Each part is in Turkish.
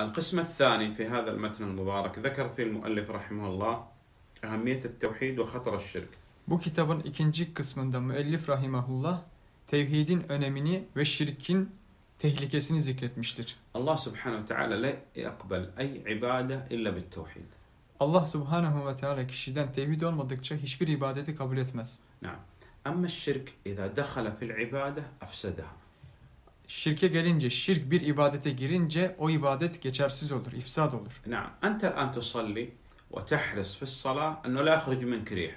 القسم الثاني في هذا المتن المبارك ذكر فيه المؤلف رحمه الله أهمية التوحيد وخطر الشرك. Bu kitabın ikinci kısmında müellif rahimahullah tevhidin önemini ve şirkin tehlikesini zikretmiştir. Allah subhanahu ve teala le yakbel ay ibade illa bit tevhid. Allah subhanahu ve teala kişiden tevhid olmadıkça hiçbir ibadeti kabul etmez. Naam. Ama şirk izâ dekhala fi'l ibade afsadaha. şirke gelince, şirk bir ibadete girince o ibadet geçersiz olur, ifsad olur. نعم أنت الآن تصلي وتحرص في الصلاة أنه لا يخرج منك ريح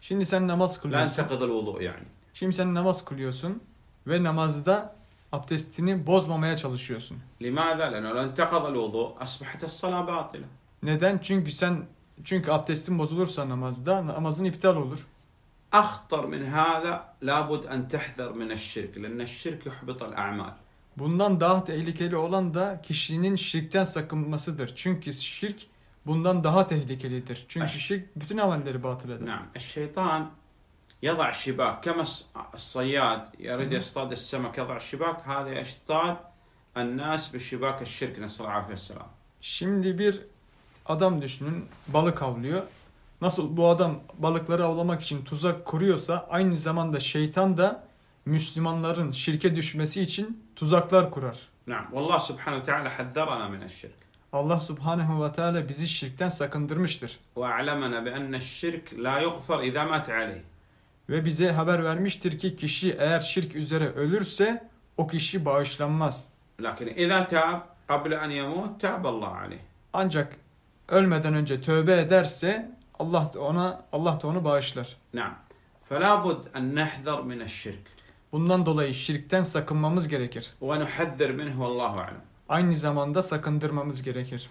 Şimdi sen namaz kılıyorsun. لا kılıyorsun. ينتقض الوضوء يعني Şimdi sen namaz kılıyorsun ve namazda abdestini bozmamaya çalışıyorsun. لماذا؟ لأنه لو انتقض الوضوء أصبحت الصلاة باطلة Neden? Çünkü sen çünkü abdestin bozulursa namazda namazın iptal olur. أخطر من هذا لابد أن تحذر من الشرك لأن الشرك يحبط الأعمال Bundan daha tehlikeli olan da kişinin şirkten sakınmasıdır. Çünkü şirk bundan daha tehlikelidir. Çünkü şirk bütün amelleri batıl eder. نعم الشيطان يضع شباك كما الصياد يريد يصطاد السمك يضع شباك هذا يصطاد الناس بشباك الشرك نسأل الله عليه وسلم. Şimdi bir adam düşünün balık avlıyor. Nasıl bu adam balıkları avlamak için tuzak kuruyorsa aynı zamanda şeytan da Müslümanların şirke düşmesi için tuzaklar kurar. Naam. Vallah subhanahu teala hazzarana min şirk. Allah subhanahu ve teala bizi şirkten sakındırmıştır. Ve a'lemena bi enne şirk la yuğfar izâ mâte aleyh. Ve bize haber vermiştir ki kişi eğer şirk üzere ölürse o kişi bağışlanmaz. Lakin izâ teâb قبل أن يموت تاب الله عليه. Ancak ölmeden önce tövbe ederse Allah da ona Allah da onu bağışlar. Naam. فَلَا بُدْ أَنْ min مِنَ الشِّرْكِ Bundan dolayı şirkten sakınmamız gerekir. Ve وَنُحَذِّرْ minhu Allahu alem. Aynı zamanda sakındırmamız gerekir.